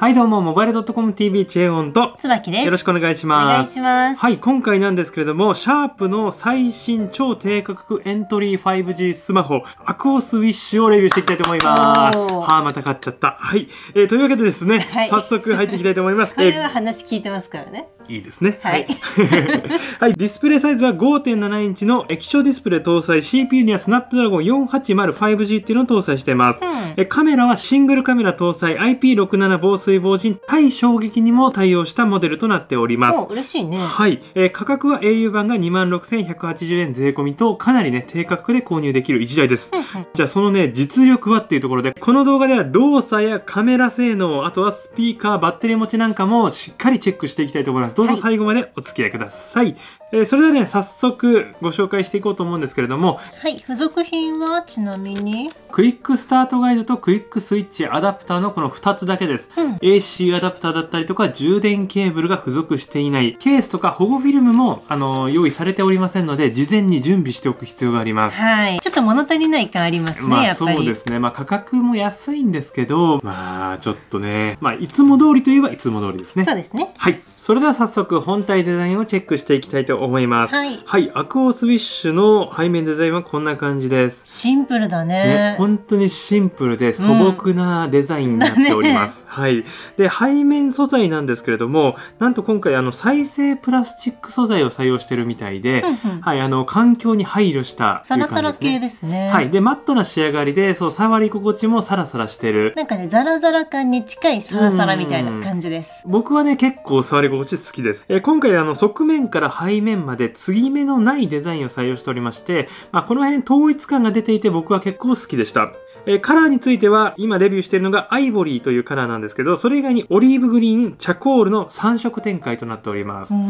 はいどうも、モバイルドットコム TV チェオンと、椿です。よろしくお願いします。お願いします。はい、今回なんですけれども、シャープの最新超低価格エントリー 5G スマホ、アクオスウィッシュをレビューしていきたいと思います。はあ、また買っちゃった。はい。えー、というわけでですね、はい、早速入っていきたいと思います。こ れは話聞いてますからね。いいですね。はい。はい、ディスプレイサイズは5.7インチの液晶ディスプレイ搭載 CPU にはスナップドラゴン 4805G っていうのを搭載しています、うん、えカメラはシングルカメラ搭載 IP67 防水水防塵対衝撃にも対応したモデルとなっております嬉しいねはい、えー、価格は au 版が2 6180円税込みとかなりね低価格で購入できる1台です、じゃあそのね実力はっていうところでこの動画では動作やカメラ性能あとはスピーカーバッテリー持ちなんかもしっかりチェックしていきたいと思いますどうぞ最後までお付き合いください、はい、えー、それではね早速ご紹介していこうと思うんですけれどもはい付属品はちなみにクイックスタートガイドとクイックスイッチアダプターのこの2つだけです、AC アダプターだったりとか充電ケーブルが付属していない。ケースとか保護フィルムも、あの、用意されておりませんので、事前に準備しておく必要があります。はい。ちょっと物足りない感ありますね、まあ、そうですね。まあ価格も安いんですけど、まあちょっとね、まあいつも通りといえばいつも通りですね。そうですね。はい。それでは早速本体デザインをチェックしていきたいと思います。はい。はい、アクオスウィッシュの背面デザインはこんな感じです。シンプルだね。ね本当にシンプルで素朴なデザインになっております。うんね、はい。で、背面素材なんですけれども、なんと今回あの再生プラスチック素材を採用してるみたいで、はい、あの環境に配慮したね。サラサラ系ですね。はい。で、マットな仕上がりで、そう触り心地もサラサラしてる。なんかね、ザラザラ感に近いサラサラみたいな感じです。僕はね、結構触り心星好きです。えー、今回あの側面から背面まで継ぎ目のないデザインを採用しておりまして、まあ、この辺統一感が出ていて僕は結構好きでした。えカラーについては、今レビューしているのがアイボリーというカラーなんですけど、それ以外にオリーブグリーン、チャコールの3色展開となっております。はい。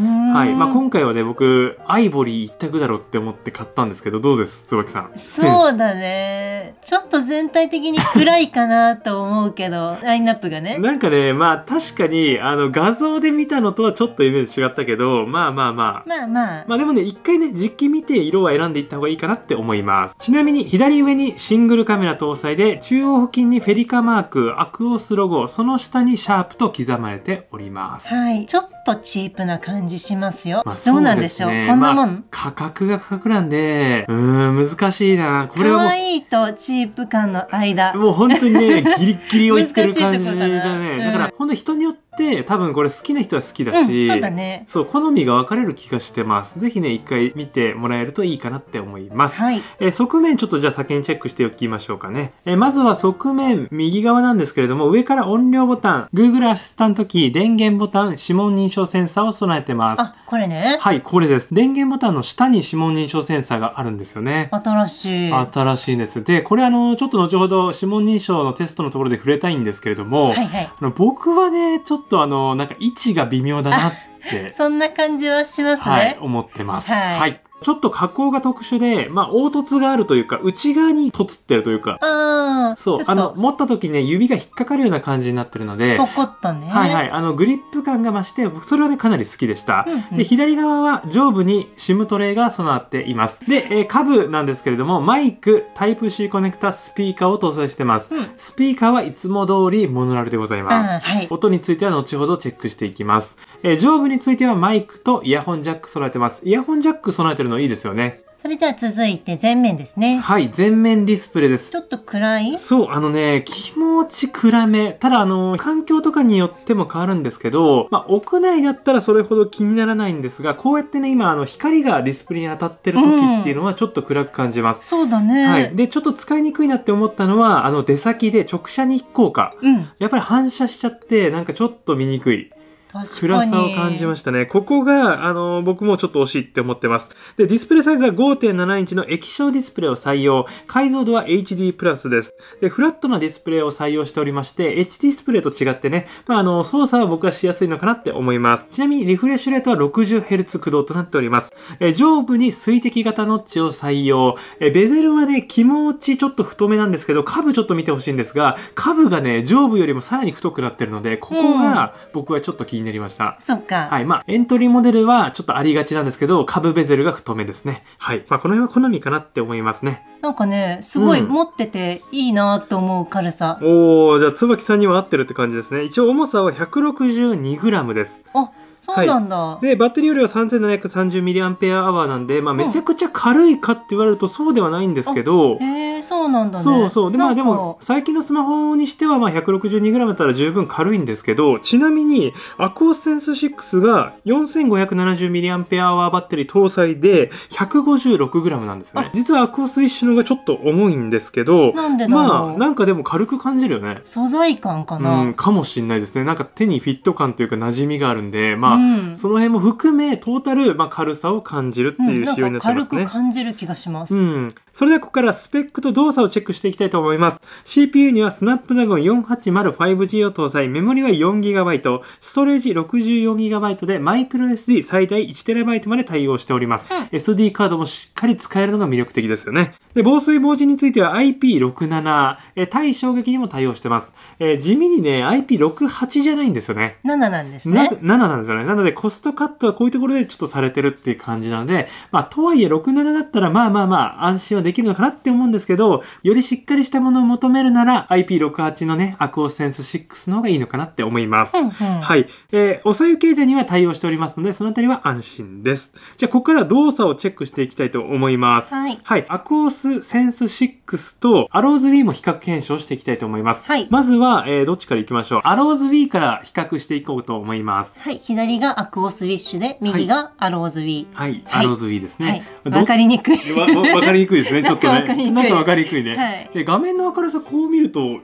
まあ、今回はね、僕、アイボリー一択だろって思って買ったんですけど、どうです椿さん。そうだね。ちょっと全体的に暗いかなと思うけど、ラインナップがね。なんかね、まあ、確かに、あの、画像で見たのとはちょっとイメージ違ったけど、まあまあまあ。まあまあ。まあでもね、一回ね、実機見て色は選んでいった方がいいかなって思います。ちなみに、左上にシングルカメラ搭載で、中央付近にフェリカマーク、アクオスロゴ、その下にシャープと刻まれております。はい。ちょっとチープな感じしますよ。まあそうね、どうなんでしょうこんなもん、まあ、価格が価格なんで、うん、難しいな。これは可愛いとチープ感の間。もう本当にね、ギリギリ追いつける感じだね。だから、本当人によってっ多分これ好きな人は好きだし、うん、そうだねそう好みが分かれる気がしてますぜひね一回見てもらえるといいかなって思います、はい、えー、側面ちょっとじゃあ先にチェックしておきましょうかね、えー、まずは側面右側なんですけれども上から音量ボタン Google アシスタントキー電源ボタン指紋認認証センサーを備えてますあこれねはいこれです電源ボタンの下に指紋認証センサーがあるんですよね新しい新しいですでこれあのちょっと後ほど指紋認証のテストのところで触れたいんですけれども、はいはい、あの僕はねちょっとあのなんか位置が微妙だなってそんな感じはしますね、はい、思ってますはいちょっと加工が特殊で、まあ、凹凸があるというか、内側に凸ってるというか、うん。そう、あの、持った時にね、指が引っかかるような感じになってるので、ポコッね。はいはい、あの、グリップ感が増して、僕、それはね、かなり好きでした。うんうん、で、左側は上部に SIM トレイが備わっています。で、えー、下部なんですけれども、マイク、タイプ C コネクタ、スピーカーを搭載してます。うん、スピーカーはいつも通りモノラルでございます。うんはい、音については後ほどチェックしていきます。えー、上部についてはマイクとイヤホンジャック備えてます。イヤホンジャック備えてるるのいいですよね。それじゃあ続いて前面ですね。はい、全面ディスプレイです。ちょっと暗いそう、あのね、気持ち暗め。ただあの、環境とかによっても変わるんですけど、まあ、屋内だったらそれほど気にならないんですが、こうやってね、今あの、光がディスプレイに当たってる時っていうのはちょっと暗く感じます。うん、そうだね。はい。で、ちょっと使いにくいなって思ったのは、あの、出先で直射日光か。うん、やっぱり反射しちゃって、なんかちょっと見にくい。暗さを感じましたね。ここが、あの、僕もちょっと惜しいって思ってます。で、ディスプレイサイズは5.7インチの液晶ディスプレイを採用。解像度は HD プラスです。で、フラットなディスプレイを採用しておりまして、HD ディスプレイと違ってね、まあ、あの、操作は僕はしやすいのかなって思います。ちなみに、リフレッシュレートは 60Hz 駆動となっております。え、上部に水滴型ノッチを採用。え、ベゼルはね、気持ちちょっと太めなんですけど、下部ちょっと見てほしいんですが、下部がね、上部よりもさらに太くなってるので、ここが僕はちょっと気になりました。そっか。はい。まあ、エントリーモデルはちょっとありがちなんですけど、カブベゼルが太めですね。はい。まあ、この辺は好みかなって思いますね。なんかね、すごい持ってていいなと思う軽さ。うん、おおじゃあ、椿さんには合ってるって感じですね。一応重さは 162g です。あそうなんだ、はい、でバッテリー容量は 3730mAh なんで、まあ、めちゃくちゃ軽いかって言われるとそうではないんですけど、うん、へえそうなんだねそうそうで,、まあ、でも最近のスマホにしては、まあ、162g だったら十分軽いんですけどちなみにアクオスセンス6が 4570mAh バッテリー搭載で 156g なんですね実はアクオスイッシュの方がちょっと重いんですけどまあなんかでも軽く感じるよね素材感かな、うん、かもしれないですねなんか手にフィット感というか馴染みがあるんでまあ、その辺も含めトータル、まあ、軽さを感じるっていう仕様になってますね。軽く感じる気がします、うん、それではここからスペックと動作をチェックしていきたいと思います。CPU には Snapdragon 4805G を搭載、メモリは 4GB、ストレージ 64GB で microSD 最大 1TB まで対応しております、SD カードもしっかり使えるのが魅力的ですよね。で、防水防塵については IP67、え対衝撃にも対応してます。え地味にね、IP68 じゃないんですよね。7なんですね。7なんですよね。なのでコストカットはこういうところでちょっとされてるっていう感じなので、まあ、とはいえ67だったらまあまあまあ安心ははできるのかなって思うんですけど、よりしっかりしたものを求めるなら IP68 のね、アクオセンス6の方がいいのかなって思います。うんうん、はい。えー、お左右経済には対応しておりますので、そのあたりは安心です。じゃあ、ここから動作をチェックしていきたいと思います。はい。はい。アクオスセンス6とアローズ Wii も比較検証していきたいと思います。はい。まずは、えー、どっちからいきましょう。アローズ Wii から比較していこうと思います。はい。左がアクオスウィッシュで、右がアローズ Wii。はい。はい、アローズ Wii ですね。わ、はい、かりにくい。わかりにくいですですね、ちょっとね。なんか分かりにくいね、はい、で、画面の明るさこう見ると、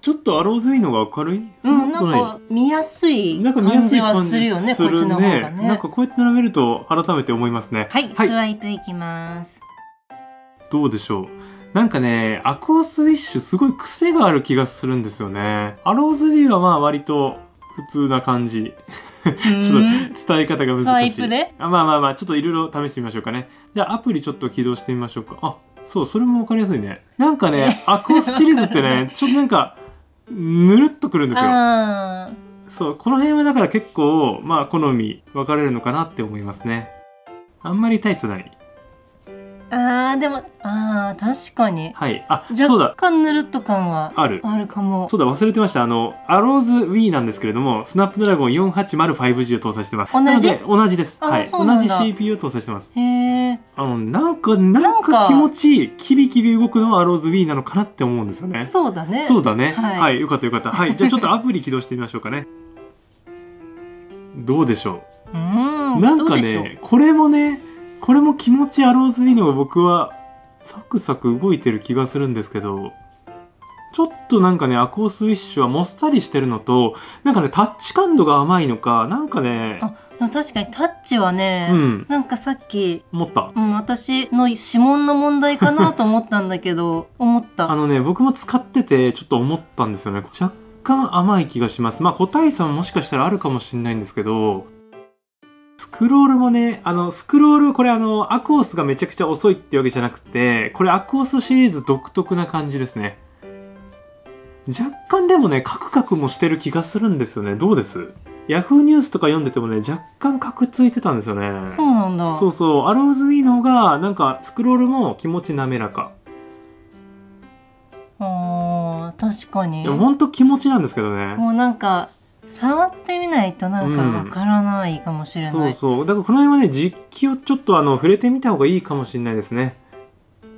ちょっとアローズイのが明るいそうん、なんか見やすい感じはするよね、こっちの方がね。なんかこうやって並べると改めて思いますね。はい、はい、スワイプいきます。どうでしょうなんかね、アクオスウィッシュすごい癖がある気がするんですよね。アローズビーはまあ割と普通な感じ。ちょっと伝え方が難しい。あまあまあまあ、ちょっといろいろ試してみましょうかね。じゃあアプリちょっと起動してみましょうか。あ、そう、それもわかりやすいね。なんかね、アクオスシリーズってね、ちょっとなんか、ぬるっとくるんですよ。そう、この辺はだから結構、まあ、好み分かれるのかなって思いますね。あんまりタイトない。あーでもあー確かにはいあそうだ若干ぬるっと感はあるあるかもそうだ忘れてましたあのアローズ Wii なんですけれどもスナップドラゴン 4805G を搭載してます同じ同じですはい同じ CPU を搭載してますへえあのなんかなんか気持ちいいキビキビ動くのはアローズ Wii なのかなって思うんですよねそうだねそうだねはい、はい、よかったよかったはいじゃあちょっとアプリ起動してみましょうかねどうでしょううんなんかねこれもねこれも気持ちアローズミニも僕はサクサク動いてる気がするんですけど、ちょっとなんかね、アコースウィッシュはもっさりしてるのと、なんかね、タッチ感度が甘いのか、なんかね、確かにタッチはね、うん、なんかさっき思った、うん、私の指紋の問題かなと思ったんだけど 思ったあのね僕も使っててちょっと思ったんですよね若干甘い気がしますまあ個体差ももしかしたらあるかもしれないんですけどスクロールもね、あの、スクロール、これあの、アクオスがめちゃくちゃ遅いってわけじゃなくて、これアクオスシリーズ独特な感じですね。若干でもね、カクカクもしてる気がするんですよね。どうですヤフーニュースとか読んでてもね、若干カクついてたんですよね。そうなんだ。そうそう。アローズウィーの方が、なんか、スクロールも気持ち滑らか。あー、確かに。でもほんと気持ちなんですけどね。もうなんか、触ってみないとなんかわからないかもしれない、うん、そうそうだからこの辺はね実機をちょっとあの触れてみた方がいいかもしれないですね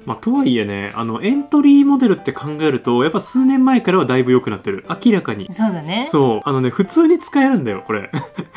まあ、とはいえねあのエントリーモデルって考えるとやっぱ数年前からはだいぶ良くなってる明らかにそうだねそうあのね普通に使えるんだよこれ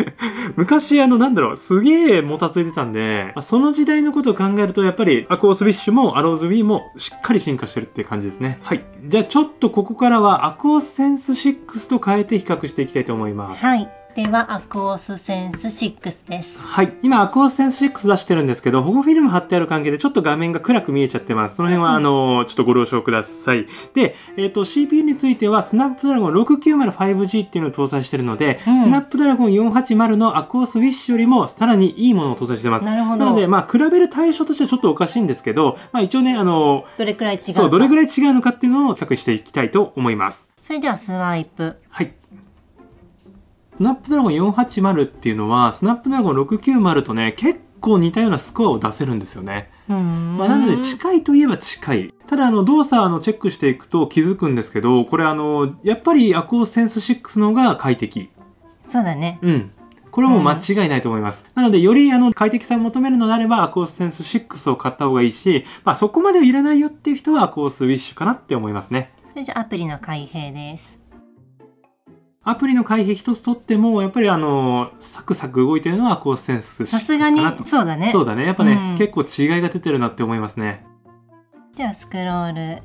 昔あのなんだろうすげえもたついてたんで、まあ、その時代のことを考えるとやっぱりアコースウィッシュもアローズウィーもしっかり進化してるっていう感じですねはいじゃあちょっとここからはアクオスセンス6と変えて比較していきたいと思いますはいではアクオスセンス6です。はい。今、アクオスセンス6出してるんですけど、保護フィルム貼ってある関係でちょっと画面が暗く見えちゃってます。その辺は、うん、あの、ちょっとご了承ください。で、えっ、ー、と、CPU については、スナップドラゴン 690-5G っていうのを搭載してるので、うん、スナップドラゴン480のアクオスウィッシュよりもさらにいいものを搭載してます。なるほど。なので、まあ、比べる対象としてはちょっとおかしいんですけど、まあ、一応ね、あの、どれくらい違うそう、どれくらい違うのかっていうのを比較していきたいと思います。それではスワイプ。はい。スナップドラゴン480っていうのは、スナップドラゴン690とね、結構似たようなスコアを出せるんですよね。まあ、なので近いといえば近い。ただあの動作のチェックしていくと気づくんですけど、これあの、やっぱりアコーセンス6の方が快適。そうだね。うん。これも間違いないと思います。うん、なので、よりあの快適さを求めるのであれば、アコースセンス6を買った方がいいし、まあそこまではいらないよっていう人は、アコースウィッシュかなって思いますね。それじゃあアプリの開閉です。アプリの回避一つとってもやっぱりあのサクサク動いてるのはコースセンスさすがにそうだねそうだねやっぱね、うん、結構違いが出てるなって思いますねゃあ、スクロール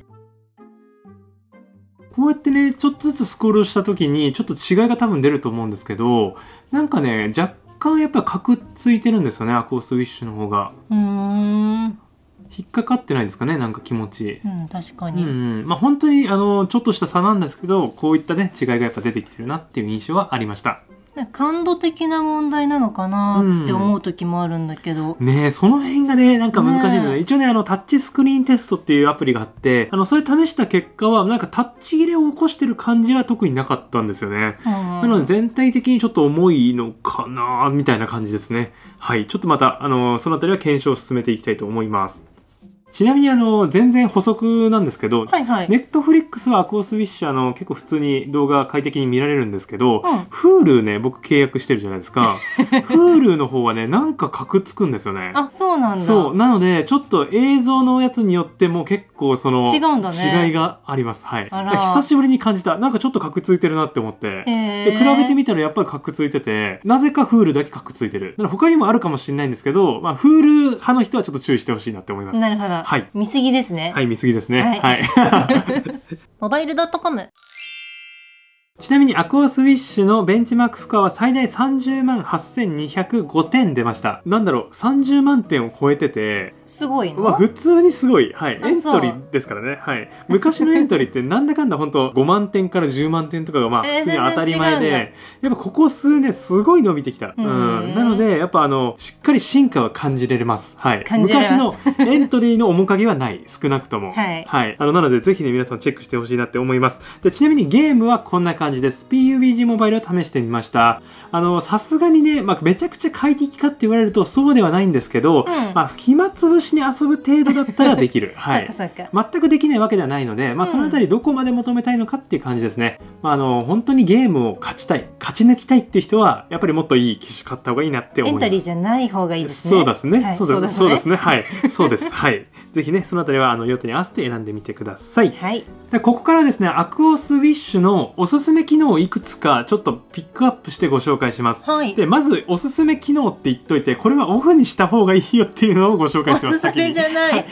こうやってねちょっとずつスクロールした時にちょっと違いが多分出ると思うんですけどなんかね若干やっぱりカクついてるんですよねアコースウィッシュの方がうん引っかかってないですかねなんか気持ち、うん、確かに、うんまあ本当にあのちょっとした差なんですけどこういったね違いがやっぱ出てきてるなっていう印象はありました感度的な問題なのかなって思う時もあるんだけど、うん、ねその辺がねなんか難しいので、ね、一応ねあのタッチスクリーンテストっていうアプリがあってあのそれ試した結果はなんかタッチ切れを起こしてる感じは特になかったんですよね、うん、なので全体的にちょっと重いのかなみたいな感じですねはいちょっとまたあのその辺りは検証を進めていきたいと思いますちなみにあの全然補足なんですけど、はいはい、ネットフリックスはアコースウィッシュあの結構普通に動画快適に見られるんですけど、うん、ルーね僕契約してるじゃないですかフールの方はねなんかカクつくんですよねあそうなんだそうなのでちょっと映像のやつによっても結構その違うんだ、ね、違いがありますはい久しぶりに感じたなんかちょっとカクついてるなって思ってで比べてみたらやっぱりカクついててなぜかフールだけカクついてる他にもあるかもしれないんですけど、まあ、フール派の人はちょっと注意してほしいなって思いますなるほどは見過ぎですね。はい、見過ぎですね。はい。モバイルドットコム。ちなみにアクオスウィッシュのベンチマークスコアは最大30万8205点出ました。なんだろう、30万点を超えてて。すごいな。まあ普通にすごい。はい。エントリーですからね。はい。昔のエントリーってなんだかんだ本当5万点から10万点とかがまあ普通に当たり前で、えー、やっぱここ数年すごい伸びてきた。うん。なので、やっぱあの、しっかり進化は感じられます。はい。昔のエントリーの面影はない。少なくとも。はい。はい。あの、なのでぜひね皆さんチェックしてほしいなって思います。で、ちなみにゲームはこんな感じ感じで PUBG モバイルを試してみました。あの、さすがにね、まあ、めちゃくちゃ快適かって言われるとそうではないんですけど、うん、まあ、暇つぶしに遊ぶ程度だったらできる。はい。全くできないわけではないので、まあ、そのあたりどこまで求めたいのかっていう感じですね。まあ、あの、本当にゲームを勝ちたい、勝ち抜きたいっていう人は、やっぱりもっといい機種買った方がいいなって思います。エントリーじゃない方がいいですね。そうですね。はい、そうですね。そうですね。はい。そうです。はい。ぜひね、そのあたりは、あの、用途に合わせて選んでみてください。はい。でここからですね、アクオスウィッシュのおすすめめ機能をいくつかちょっとピックアップしてご紹介します、はい、でまずおすすめ機能って言っといてこれはオフにした方がいいよっていうのをご紹介します先じゃない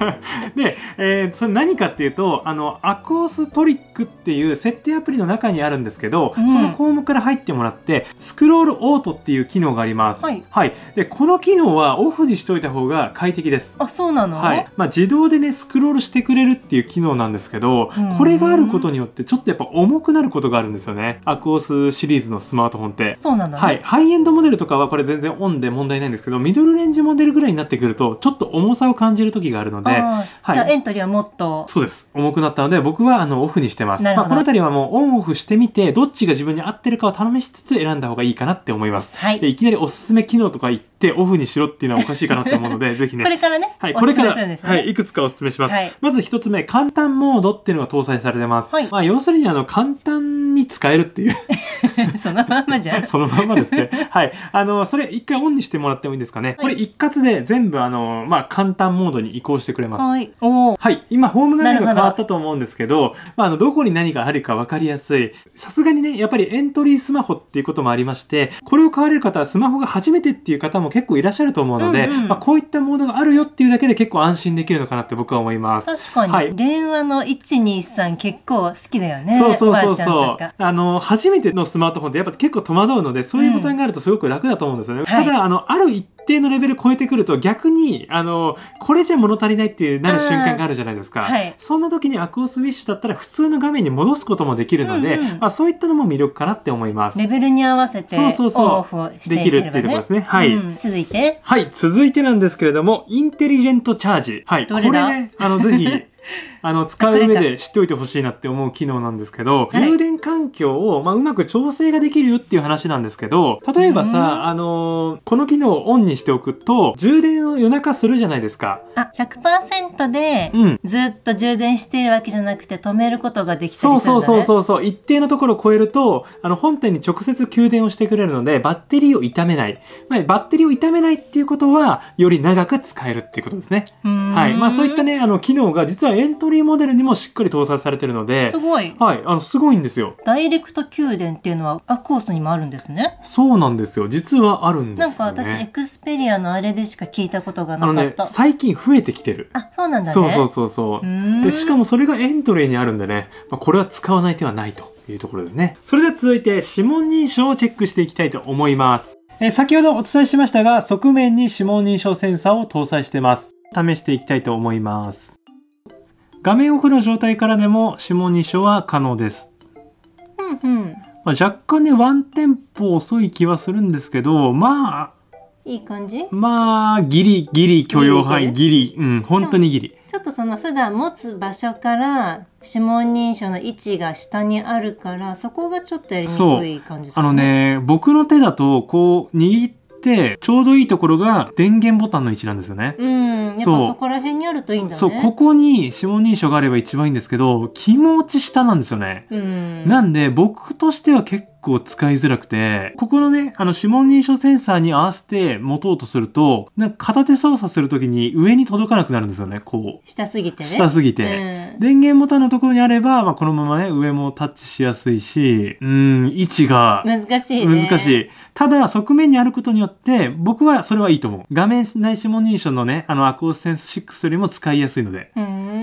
で、えー、それ何かっていうとあのアクオストリックっていう設定アプリの中にあるんですけど、うん、その項目から入ってもらってスクロールオートっていう機能があります、はい、はい、でこの機能はオフにしといた方が快適ですあそうなの、はいまあ、自動でねスクロールしてくれるっていう機能なんですけど、うん、これがあることによってちょっとやっぱ重くなることことがあるんですよね。アクオスシリーズのスマートフォンって。そうなんだ、ね、はい。ハイエンドモデルとかはこれ全然オンで問題ないんですけど、ミドルレンジモデルぐらいになってくると、ちょっと重さを感じる時があるので、はい、じゃあエントリーはもっと。そうです。重くなったので、僕はあのオフにしてます。まあ、この辺りはもうオンオフしてみて、どっちが自分に合ってるかを試しつつ選んだ方がいいかなって思います。はい。いきなりおすすめ機能とか言って、てオフにしろっていうのはおかしいかなと思うので、ぜひね。これからね。はい、これから、ね、はい、いくつかお勧めします。はい、まず一つ目、簡単モードっていうのが搭載されてます。はい、まあ、要するに、あの、簡単に使えるっていう そのまんまじゃ そのままですね。はい。あの、それ一回オンにしてもらってもいいんですかね。はい、これ一括で全部あの、まあ、簡単モードに移行してくれます。はい。はい、今、ホーム画面が変わったと思うんですけど、まあ、あの、どこに何があるか分かりやすい。さすがにね、やっぱりエントリースマホっていうこともありまして、これを買われる方はスマホが初めてっていう方も結構いらっしゃると思うので、うんうん、まあ、こういったモードがあるよっていうだけで結構安心できるのかなって僕は思います。確かに。はい、電話の123結構好きだよね。そうそうそうそう。あの、初めてのスマートフォンってやっぱ結構戸惑うのでそういうボタンがあるとすごく楽だと思うんですよね、うん、ただ、あのある一定のレベル超えてくると逆にあのこれじゃ物足りないってなる瞬間があるじゃないですか、はい、そんな時にアクオスウィッシュだったら普通の画面に戻すこともできるので、うんうん、まあ、そういったのも魅力かなって思いますレベルに合わせてそうそうそう、できるっていうところですねはい、うん、続いてはい続いてなんですけれどもインテリジェントチャージはいこれねあのぜひ あの、使う上で知っておいてほしいなって思う機能なんですけど、充電環境を、まあ、うまく調整ができるよっていう話なんですけど、例えばさ、あのこの機能をオンにしておくと、充電を夜中するじゃないですか。あ、100%で、ずっと充電しているわけじゃなくて、止めることができてるんだ、ね、そうそうそうそう。一定のところを超えると、あの、本店に直接給電をしてくれるので、バッテリーを傷めない。まあ、バッテリーを傷めないっていうことは、より長く使えるっていうことですね。はい。まあ、そういったね、あの、機能が実はリーモデルにもしっかり搭載されてるので、すごい。はい、あの、すごいんですよ。ダイレクト給電っていうのは、アクオスにもあるんですね。そうなんですよ。実はあるんです、ね、なんか私、エクスペリアのあれでしか聞いたことがなかった。ね、最近増えてきてる。あ、そうなんだ、ね、そうそうそうそう。うで、しかもそれがエントリーにあるんでね、まあ、これは使わない手はないというところですね。それでは続いて、指紋認証をチェックしていきたいと思います。先ほどお伝えしましたが、側面に指紋認証センサーを搭載してます。試していきたいと思います。画面オフの状態からでも指紋認証は可能です。うんうん。まあ、若干ね、ワンテンポ遅い気はするんですけど、まあ、いい感じまあ、ギリギリ許容範囲、ギリ、うん、本当にギリ。ちょっとその普段持つ場所から指紋認証の位置が下にあるからそこがちょっとやりにくい感じね。あのね僕の手だとこう握っ、ちょうどいいところが電源ボタンの位置なんですよね。うん。やそこら辺にあるといいんだ、ね、そう、ここに指紋認証があれば一番いいんですけど、気持ち下なんですよね。うん。なんで、僕としては結構を使いづらくて、ここのね、あの指紋認証センサーに合わせて持とうとすると、なんか片手操作するときに上に届かなくなるんですよね、こう。下すぎてね。下すぎて。うん、電源ボタンのところにあれば、まあ、このままね、上もタッチしやすいし、うん、位置が。難しいね。難しい。ただ、側面にあることによって、僕はそれはいいと思う。画面内指紋認証のね、あの、アコースセンス6よりも使いやすいので。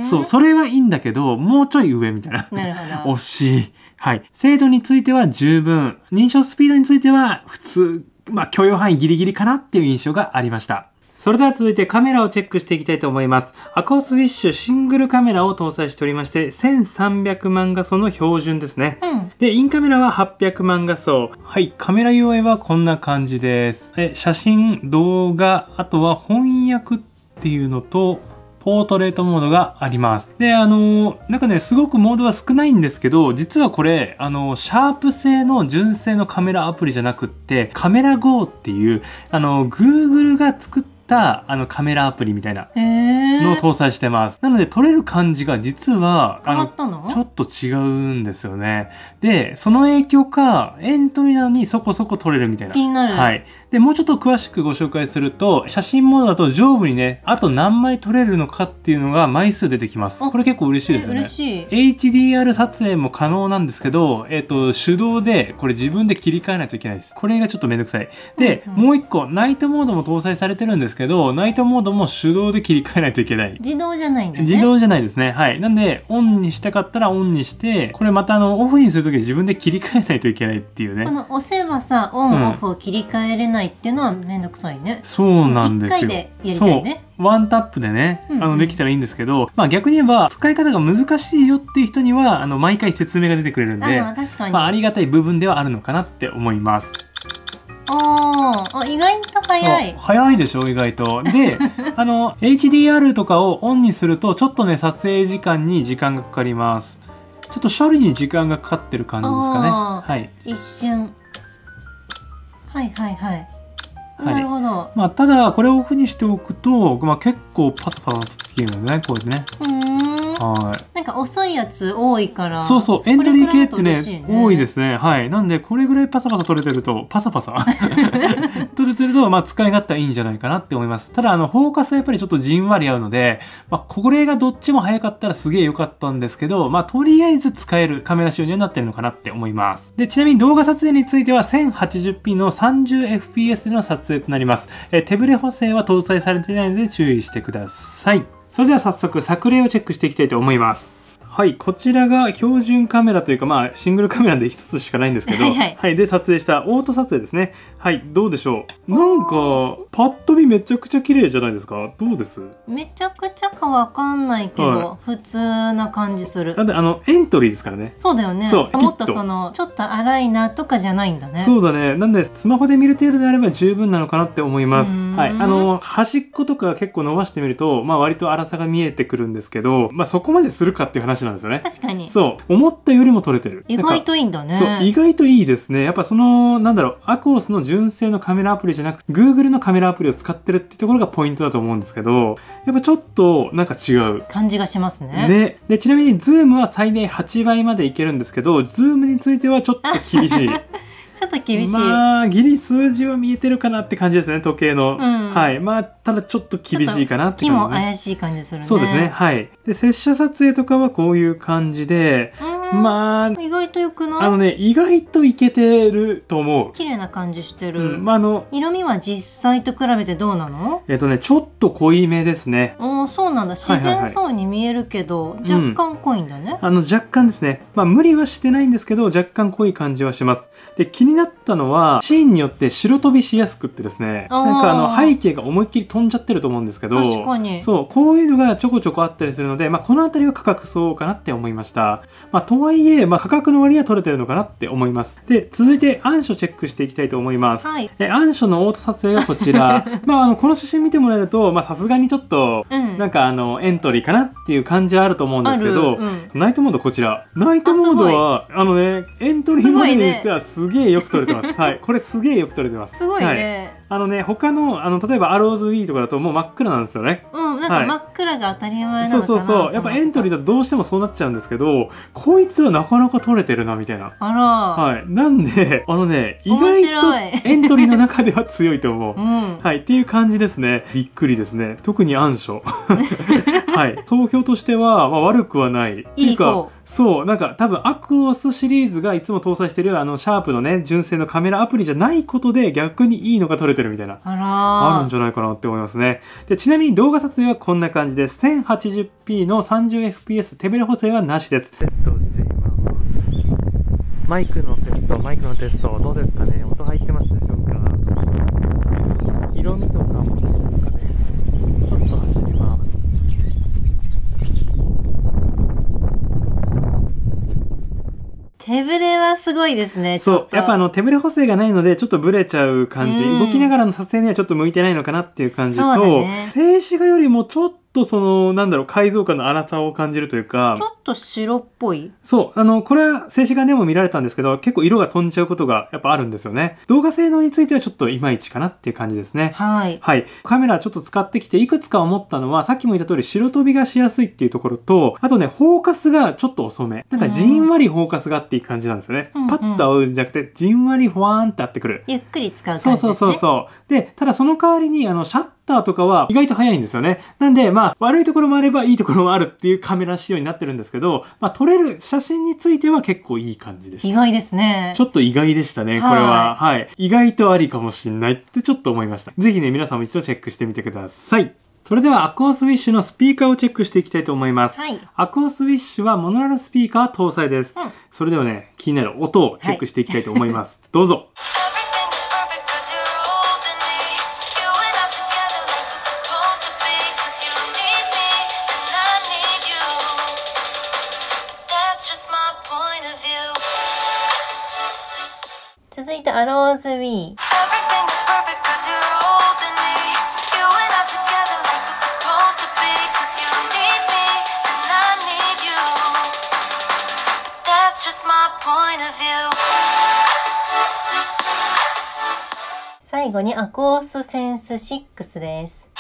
そう、それはいいんだけど、もうちょい上みたいな。なるほど。惜しい。はい。精度については十分。認証スピードについては普通、まあ許容範囲ギリギリかなっていう印象がありました。それでは続いてカメラをチェックしていきたいと思います。アコースウィッシュシングルカメラを搭載しておりまして、1300万画素の標準ですね。うん、で、インカメラは800万画素。はい、カメラ UI はこんな感じです。え写真、動画、あとは翻訳っていうのと、ポートレートモードがあります。で、あのー、なんかね、すごくモードは少ないんですけど、実はこれ、あのー、シャープ製の純正のカメラアプリじゃなくって、カメラ GO っていう、あのー、Google が作ったあのカメラアプリみたいなのを搭載してます。なので撮れる感じが実は、あの、ちょっと違うんですよね。で、その影響か、エントリーなのにそこそこ撮れるみたいな。気になる。はい。で、もうちょっと詳しくご紹介すると、写真モードだと上部にね、あと何枚撮れるのかっていうのが枚数出てきます。これ結構嬉しいですよね。嬉しい。HDR 撮影も可能なんですけど、えっ、ー、と、手動で、これ自分で切り替えないといけないです。これがちょっとめんどくさい。で、うんうん、もう一個、ナイトモードも搭載されてるんですけど、ナイトモードも手動で切り替えないといけない。自動じゃないんだね。自動じゃないですね。はい。なんで、オンにしたかったらオンにして、これまたあの、オフにするとき自分で切り替えないといけないっていうね。この押せばさ、オン、オフを切り替えれない、ないっていうのは面倒くさいねそうなんですよ1回でやりたいねワンタップでね、あの、できたらいいんですけど、うんうん、まあ逆に言えば、使い方が難しいよっていう人には、あの、毎回説明が出てくれるんで、あまあありがたい部分ではあるのかなって思います。あ意外と早い早いでしょ意外とで あの HDR とかをオンにするとちょっとね撮影時間に時間がかかりますちょっと処理に時間がかかってる感じですかねはい一瞬はいはいはい。はい、なるほど。まあ、ただ、これをオフにしておくと、まあ、結構パサパサなってきてるんですね、これね。うんはい。なんか遅いやつ多いから。そうそう、エントリー系ってね、ね多いですね。はい。なんで、これぐらいパサパサ取れてると、パサパサ 取れてると、まあ、使い勝手はいいんじゃないかなって思います。ただ、あの、フォーカスはやっぱりちょっとじんわり合うので、まあ、これがどっちも早かったらすげえ良かったんですけど、まあ、とりあえず使えるカメラ収入になってるのかなって思います。で、ちなみに動画撮影については、1080p の 30fps での撮影となります。え手ブレ補正は搭載されてないので注意してください。それでは早速作例をチェックしていきたいと思いますはい、こちらが標準カメラというか、まあ、シングルカメラで1つしかないんですけど、はい、はいはい、で、撮影したオート撮影ですね。はい、どうでしょう。なんか、パッと見めちゃくちゃ綺麗じゃないですか。どうですめちゃくちゃかわかんないけど、はい、普通な感じする。だって、あの、エントリーですからね。そうだよね。そう。もっとその、ちょっと荒いなとかじゃないんだね。そうだね。なんで、スマホで見る程度であれば十分なのかなって思います。はい。あの、端っことか結構伸ばしてみると、まあ、割と粗さが見えてくるんですけど、まあ、そこまでするかっていう話なんですよね。確かに。そう。思ったよりも取れてる。意外といいんだね。そう。意外といいですね。やっぱその、なんだろう、アクオスの純正のカメラアプリじゃなく Google のカメラアプリを使ってるってところがポイントだと思うんですけど、やっぱちょっとなんか違う。感じがしますね。ね。で、ちなみにズームは最大8倍までいけるんですけど、Zoom についてはちょっと厳しい。ょっと厳しい。まあ、ギリ数字は見えてるかなって感じですね、時計の。うん、はい。まあ、ただちょっと厳しいかなって感じ、ね、も怪しい感じするね。そうですね。はい。で、拙者撮影とかはこういう感じで、うんまあ、意外とよくないあのね、意外といけてると思う。綺麗な感じしてる。うん、まあ、あの、色味は実際と比べてどうなのえっ、とね、ちょっと濃いめですね。おお、そうなんだ。自然そうに見えるけど、はいはいはい、若干濃いんだね、うん、あの、若干ですね。まあ、無理はしてないんですけど、若干濃い感じはします。で、気になったのは、シーンによって白飛びしやすくってですね、なんかあの、背景が思いっきり飛んじゃってると思うんですけど、確かに。そう、こういうのがちょこちょこあったりするので、まあ、この辺りは価格そうかなって思いました。まあ、とはいえ、まあ、価格の割には取れてるのかなって思います。で、続いて暗所チェックしていきたいと思います。はい、え暗所のオート撮影がこちら。まあ、あの、この写真見てもらえると、まあ、さすがにちょっと、うん、なんかあの、エントリーかなっていう感じはあると思うんですけど、うん、ナイトモードこちら。ナイトモードは、あのね、エントリーまでにしてはすげえよく撮れてます。すね、はい。これすげえよく撮れてます。すごいね。はいあのね他のあの例えばアローズウィーとかだともう真っ暗なんですよね。うんなんか真っ暗が当たり前そうそうそうやっぱエントリーだとどうしてもそうなっちゃうんですけどこいつはなかなか取れてるなみたいな。あら。はいなんであのね意外とエントリーの中では強いと思う。うん、はいっていう感じですね。びっくりですね。特に暗所。はい、投票としては、まあ、悪くはない。いいかそうなんか多分アクオスシリーズがいつも搭載してるあのシャープのね純正のカメラアプリじゃないことで逆にいいのが撮れてるみたいなあるんじゃないかなって思いますねでちなみに動画撮影はこんな感じです 1080p の 30fps 手ぶれ補正はなしですテストしていますマイクのテストマイクのテストどうですかね音入ってますでしょうか色味とか手ブレはすごいですね。そうやっぱあの手ぶれ補正がないのでちょっとブレちゃう感じ、うん、動きながらの撮影にはちょっと向いてないのかなっていう感じと、ね、静止画よりもちょっととその、なんだろう、改造感の荒さを感じるというか。ちょっと白っぽいそう。あの、これは静止画でも見られたんですけど、結構色が飛んじゃうことがやっぱあるんですよね。動画性能についてはちょっといまいちかなっていう感じですね。はい。はい。カメラちょっと使ってきて、いくつか思ったのは、さっきも言った通り白飛びがしやすいっていうところと、あとね、フォーカスがちょっと遅め。なんかじんわりフォーカスがあっていい感じなんですよね。うんパッと合うんじゃなくて、じんわりフワーンってあってくる。ゆっくり使う感じですね。そうそうそうそう。で、ただその代わりに、あの、シャッターとかは意外と早いんですよね。なんで、まあ、悪いところもあればいいところもあるっていうカメラ仕様になってるんですけど、まあ、撮れる写真については結構いい感じでした。意外ですね。ちょっと意外でしたね、これは。はい。意外とありかもしんないってちょっと思いました。ぜひね、皆さんも一度チェックしてみてください。それではアクオスウィッシュのスピーカーをチェックしていきたいと思います。はい、アクオスウィッシュはモノラルスピーカー搭載です、うん。それではね、気になる音をチェックしていきたいと思います。はい、どうぞ。アローズ・ウィー。最後にアコースセンス6です。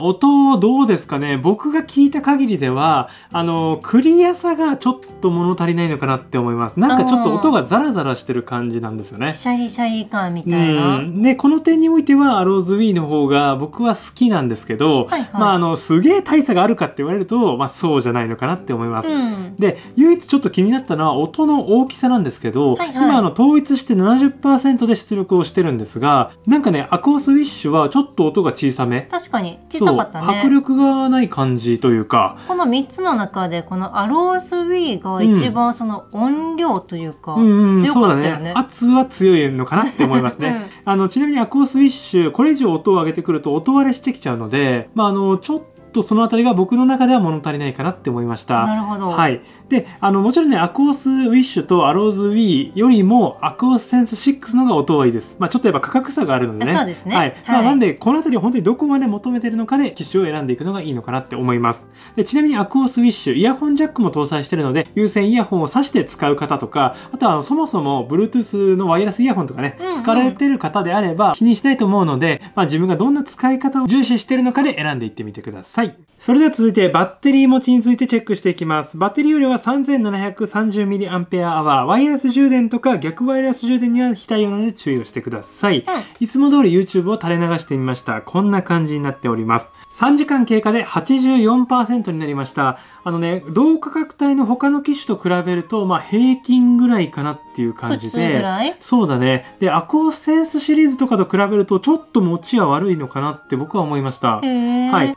音どうですかね僕が聞いた限りでは、あの、クリアさがちょっと物足りないのかなって思います。なんかちょっと音がザラザラしてる感じなんですよね。シャリシャリ感みたいな。ね、この点においては、アローズウィーの方が僕は好きなんですけど、はいはい、まあ、あの、すげえ大差があるかって言われると、まあ、そうじゃないのかなって思います。うん、で、唯一ちょっと気になったのは音の大きさなんですけど、はいはい、今、あの、統一して70%で出力をしてるんですが、なんかね、アコースウィッシュはちょっと音が小さめ。確かに。実な迫力がない感じというかこの3つの中でこのアロースウィーが一番その音量というか、強かったよねうんうんね、圧は強いのかなって思いますね、うん、あのちなみにアコースウィッシュこれ以上音を上げてくると音割れしてきちゃうので、まあ、あのちょっととそのあたりが僕の中では物足りないかなって思いました。なるほど。はい。で、あの、もちろんね、アクオスウィッシュとアローズウィーよりも、アクオスセンス6のが音はいいです。まあ、ちょっとやっぱ価格差があるのでね。そうですね。はい。まあ、なんで、このあたり本当にどこまで求めてるのかで、機種を選んでいくのがいいのかなって思います。でちなみにアクオスウィッシュ、イヤホンジャックも搭載してるので、有線イヤホンを挿して使う方とか、あとはそもそも Bluetooth のワイヤレスイヤホンとかね、うんうん、使われてる方であれば気にしたいと思うので、まあ、自分がどんな使い方を重視してるのかで選んでいってみてください。night. それでは続いてバッテリー持ちについてチェックしていきます。バッテリー容量は 3730mAh。ワイヤレス充電とか逆ワイヤレス充電には非対応なので注意をしてください。うん、いつも通り YouTube を垂れ流してみました。こんな感じになっております。3時間経過で84%になりました。あのね、同価格帯の他の機種と比べると、まあ平均ぐらいかなっていう感じで。そうだね。で、アコーセンスシリーズとかと比べるとちょっと持ちは悪いのかなって僕は思いました。はい。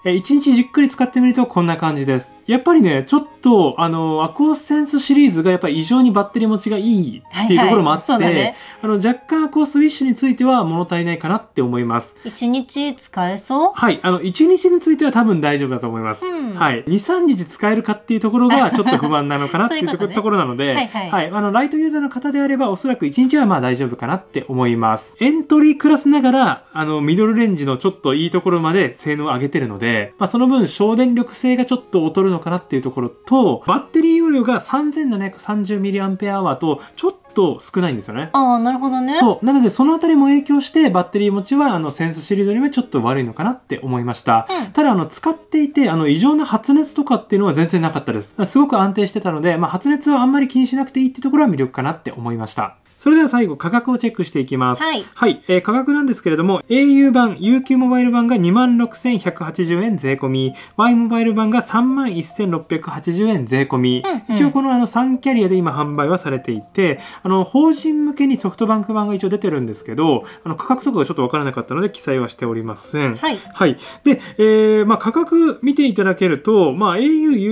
え1日じっくり使ってみるとこんな感じです。やっぱりね、ちょっと、あの、アコースセンスシリーズがやっぱり異常にバッテリー持ちがいいっていうところもあって、はいはいね、あの、若干アコースウィッシュについては物足りないかなって思います。1日使えそうはい。あの、1日については多分大丈夫だと思います。うん、はい。2、3日使えるかっていうところが ちょっと不安なのかなっていうとこうこ、ろなので、はい、はい、はい、あの、ライトユーザーの方であればおそらく1日はまあ大丈夫かなって思います。エントリークラスながら、あの、ミドルレンジのちょっといいところまで性能を上げてるので、まあ、その分省電力性がちょっと劣るのかなっていうところと、バッテリー容量が 3730mAh と、ちょっと少ないんですよね。ああ、なるほどね。そう。なので、そのあたりも影響して、バッテリー持ちは、あの、センスシリーズにはちょっと悪いのかなって思いました。うん、ただ、あの、使っていて、あの、異常な発熱とかっていうのは全然なかったです。すごく安定してたので、まあ、発熱はあんまり気にしなくていいってところは魅力かなって思いました。それでは最後、価格をチェックしていきます。はい。はい、えー、価格なんですけれども、au 版、UQ モバイル版が26,180円税込み、Y モバイル版が31,680円税込み、うんうん、一応このあの3キャリアで今販売はされていて、あの、法人向けにソフトバンク版が一応出てるんですけど、あの、価格とかがちょっとわからなかったので記載はしておりません。はい。はい。で、えー、まあ価格見ていただけると、まあ au、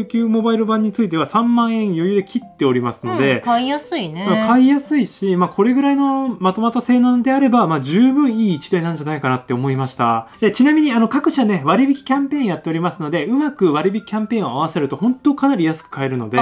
UQ モバイル版については3万円余裕で切っておりますので、うん、買いやすいね。買いやすいし、まあ、これぐらいのまとまった性能であれば、まあ、十分いい1台なんじゃないかなって思いました。でちなみに、あの、各社ね、割引キャンペーンやっておりますので、うまく割引キャンペーンを合わせると、本当かなり安く買えるので、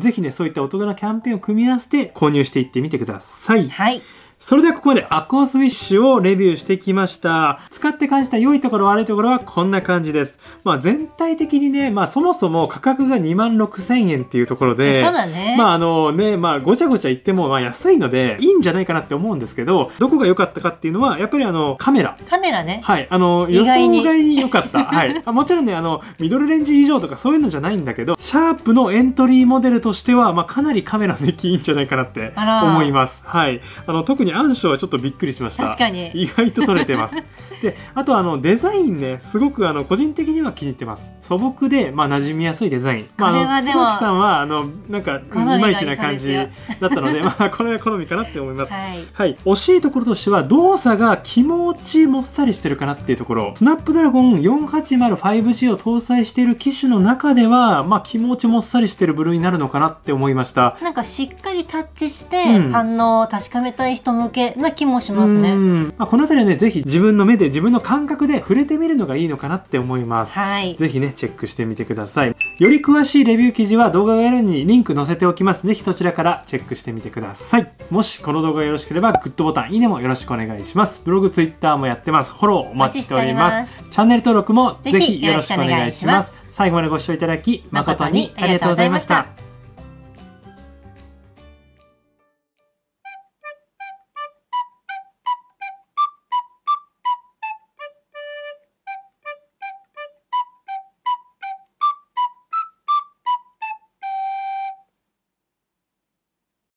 ぜひね、そういったお得なキャンペーンを組み合わせて購入していってみてください。はい。それではここまでアコースウィッシュをレビューしてきました。使って感じた良いところ悪いところはこんな感じです。まあ全体的にね、まあそもそも価格が2万6千円っていうところで、そうだね。まああのね、まあごちゃごちゃ言ってもまあ安いのでいいんじゃないかなって思うんですけど、どこが良かったかっていうのはやっぱりあのカメラ。カメラね。はい。あの予想外に良かった。はい。もちろんね、あのミドルレンジ以上とかそういうのじゃないんだけど、シャープのエントリーモデルとしてはまあかなりカメラできいいんじゃないかなって思います。はい。あの特にに暗所はちょっとびっくりしました確かに意外と取れてます であとあのデザインねすごくあの個人的には気に入ってます素朴で、まあ、馴染みやすいデザイン、まあ、あの椿さんはあのなんかいまいちな感じだったのでまあこれは好みかなって思います、はい、はい、惜しいところとしては動作が気持ちもっさりしてるかなっていうところスナップドラゴン 4805G を搭載している機種の中では、まあ、気持ちもっさりしてる部類になるのかなって思いましたなんかしっかりタッチして反応を確かめたい人向けな気もしますね。まあ、この辺りはね、ぜひ自分の目で自分の感覚で触れてみるのがいいのかなって思います。はい。ぜひね、チェックしてみてください。より詳しいレビュー記事は動画概要欄にリンク載せておきます。ぜひそちらからチェックしてみてください。もしこの動画がよろしければ、グッドボタン、いいねもよろしくお願いします。ブログ、ツイッターもやってます。フォローお待ちしております。チャンネル登録もぜひよろしくお願いします。最後までご視聴いただき、誠にありがとうございました。